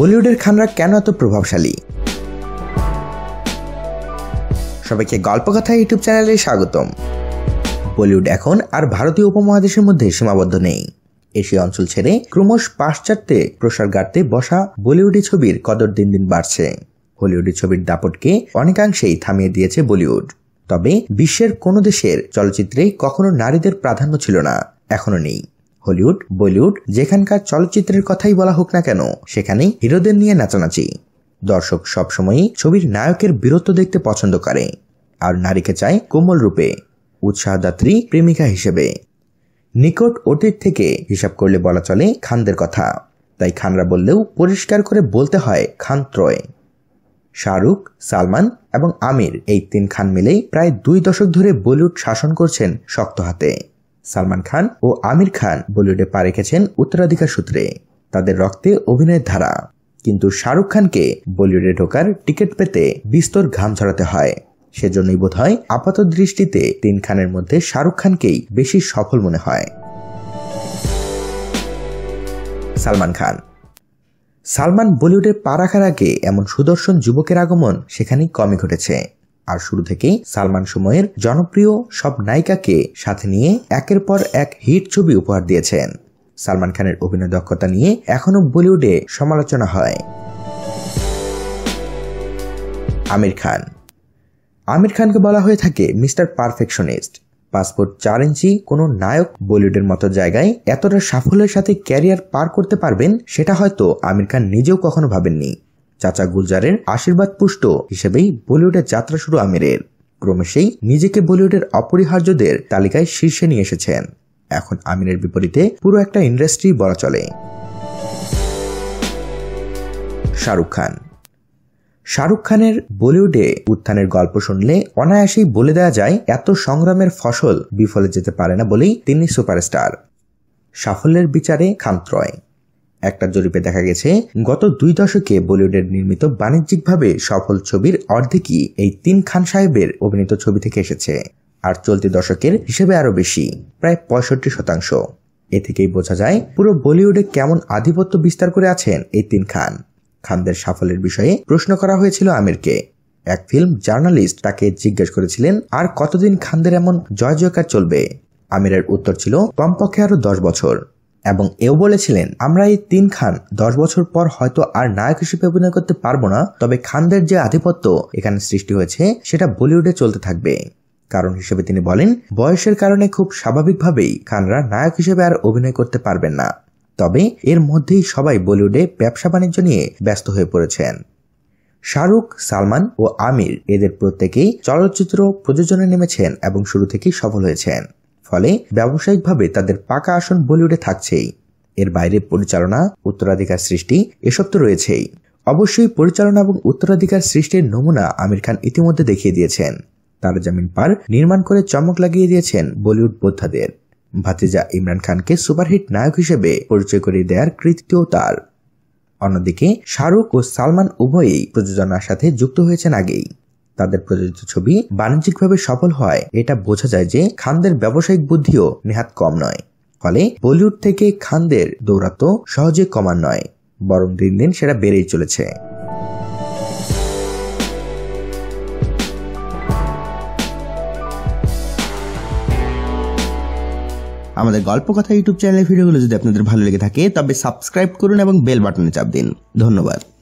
বলিউডের খানরা কেন এত প্রভাবশালী সবাইকে গল্পকথা ইউটিউব চ্যানেলে স্বাগতম বলিউড এখন আর ভারতীয় উপমহাদেশের মধ্যে সীমাবদ্ধ নেই এশীয় অঞ্চল ছেড়ে ক্রমশ পাশ্চাত্যে প্রসার গাড়তে বসা বলিউডি ছবির কদর দিন দিন বাড়ছে হলিউডি ছবির দাপটকে অনেকাংশেই থামিয়ে দিয়েছে বলিউড তবে বিশ্বের কোনো দেশের চলচ্চিত্রে কখনো নারীদের প্রাধান্য ছিল না এখনো নেই হলিউড বলিউড যেখানকার চলচ্চিত্রের কথাই বলা হোক না কেন সেখানেই হিরোদের নিয়ে নাচানাচি দর্শক সবসময়ই ছবির নায়কের বীরত্ব দেখতে পছন্দ করে আর নারীকে চায় কোমল রূপে উৎসাহদাত্রী প্রেমিকা হিসেবে নিকট অতীত থেকে হিসাব করলে বলা চলে খানদের কথা তাই খানরা বললেও পরিষ্কার করে বলতে হয় খান ত্রয় শাহরুখ সালমান এবং আমির এই তিন খান মিলেই প্রায় দুই দশক ধরে বলিউড শাসন করছেন শক্ত হাতে সালমান খান ও আমির খান বলিউডে পা রেখেছেন উত্তরাধিকার সূত্রে তাদের রক্তে অভিনয়ের ধারা কিন্তু শাহরুখ খানকে বলিউডে ঢোকার টিকিট পেতে বিস্তর ঘাম ছড়াতে হয় সেজন্যই বোধ হয় আপাত দৃষ্টিতে তিন খানের মধ্যে শাহরুখ খানকেই বেশি সফল মনে হয় সালমান খান সালমান বলিউডে পা রাখার আগে এমন সুদর্শন যুবকের আগমন সেখানেই কমই ঘটেছে আর শুরু থেকেই সালমান সময়ের জনপ্রিয় সব নায়িকাকে সাথে নিয়ে একের পর এক হিট ছবি উপহার দিয়েছেন সালমান খানের অভিনয় দক্ষতা নিয়ে এখনও বলিউডে সমালোচনা হয় আমির খান আমির খানকে বলা হয়ে থাকে মিস্টার পারফেকশনিস্ট পাসপোর্ট চার ইঞ্চি কোনো নায়ক বলিউডের মতো জায়গায় এতটা সাফল্যের সাথে ক্যারিয়ার পার করতে পারবেন সেটা হয়তো আমির খান নিজেও কখনো ভাবেননি চাচা গুলজারের আশীর্বাদ পুষ্ট হিসেবেই বলিউডের যাত্রা শুরু আমিরের ক্রমেশেই নিজেকে বলিউডের অপরিহার্যদের তালিকায় শীর্ষে নিয়ে এসেছেন এখন আমিরের বিপরীতে পুরো একটা ইন্ডাস্ট্রি বলা চলে শাহরুখ খান শাহরুখ খানের বলিউডে উত্থানের গল্প শুনলে অনায়াসেই বলে দেওয়া যায় এত সংগ্রামের ফসল বিফলে যেতে পারে না বলেই তিনি সুপারস্টার সাফল্যের বিচারে খান্ত্রয় একটা জরিপে দেখা গেছে গত দুই দশকে বলিউডের নির্মিত বাণিজ্যিকভাবে সফল ছবির অর্ধেকই এই তিন খান সাহেবের অভিনীত ছবি থেকে এসেছে আর চলতি দশকের হিসেবে আরও বেশি প্রায় পঁয়ষট্টি শতাংশ এ থেকেই বোঝা যায় পুরো বলিউডে কেমন আধিপত্য বিস্তার করে আছেন এই তিন খান খানদের সাফল্যের বিষয়ে প্রশ্ন করা হয়েছিল আমিরকে এক ফিল্ম জার্নালিস্ট তাকে জিজ্ঞেস করেছিলেন আর কতদিন খানদের এমন জয় জয়কার চলবে আমিরের উত্তর ছিল কমপক্ষে আরও দশ বছর এবং এও বলেছিলেন আমরা এই তিন খান দশ বছর পর হয়তো আর নায়ক হিসেবে অভিনয় করতে পারবো না তবে খানদের যে আধিপত্য এখানে সৃষ্টি হয়েছে সেটা বলিউডে চলতে থাকবে কারণ হিসেবে তিনি বলেন বয়সের কারণে খুব স্বাভাবিকভাবেই খানরা নায়ক হিসেবে আর অভিনয় করতে পারবেন না তবে এর মধ্যেই সবাই বলিউডে ব্যবসা বাণিজ্য নিয়ে ব্যস্ত হয়ে পড়েছেন শাহরুখ সালমান ও আমির এদের প্রত্যেকেই চলচ্চিত্র প্রযোজনে নেমেছেন এবং শুরু থেকেই সফল হয়েছেন ফলে ব্যবসায়িকভাবে তাদের পাকা আসন বলিউডে থাকছেই এর বাইরে পরিচালনা উত্তরাধিকার সৃষ্টি এসব তো রয়েছেই অবশ্যই পরিচালনা এবং উত্তরাধিকার সৃষ্টির নমুনা আমির খান ইতিমধ্যে দেখিয়ে দিয়েছেন তারা জামিন পার নির্মাণ করে চমক লাগিয়ে দিয়েছেন বলিউড বোদ্ধাদের ভাতিজা ইমরান খানকে সুপারহিট নায়ক হিসেবে পরিচয় করে দেওয়ার কৃতিত্বও তার অন্যদিকে শাহরুখ ও সালমান উভয়েই প্রযোজনার সাথে যুক্ত হয়েছেন আগেই তাদের প্রযোজিত ছবি বাণিজ্যিকভাবে সফল হয় এটা বোঝা যায় যে খানদের ব্যবসায়িক বুদ্ধিও নেহাত কম নয় ফলে বলিউড থেকে খানদের দৌরাত্ম সহজে কমার নয় বরং দিন দিন সেটা বেড়েই চলেছে আমাদের গল্প কথা ইউটিউব চ্যানেলের ভিডিওগুলো যদি আপনাদের ভালো লেগে থাকে তবে সাবস্ক্রাইব করুন এবং বেল বাটনে চাপ দিন ধন্যবাদ